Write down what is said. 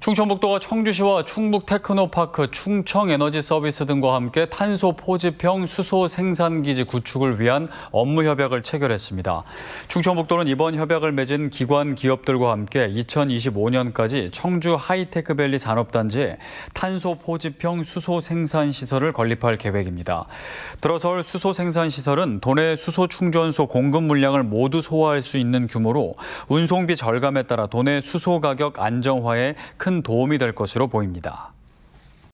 충청북도가 청주시와 충북 테크노파크, 충청에너지서비스 등과 함께 탄소 포집형 수소 생산기지 구축을 위한 업무 협약을 체결했습니다. 충청북도는 이번 협약을 맺은 기관 기업들과 함께 2025년까지 청주 하이테크밸리 산업단지에 탄소 포집형 수소 생산 시설을 건립할 계획입니다. 들어설 수소 생산 시설은 도내 수소 충전소 공급 물량을 모두 소화할 수 있는 규모로 운송비 절감에 따라 도내 수소 가격 안정화에 큰큰 도움이 될 것으로 보입니다.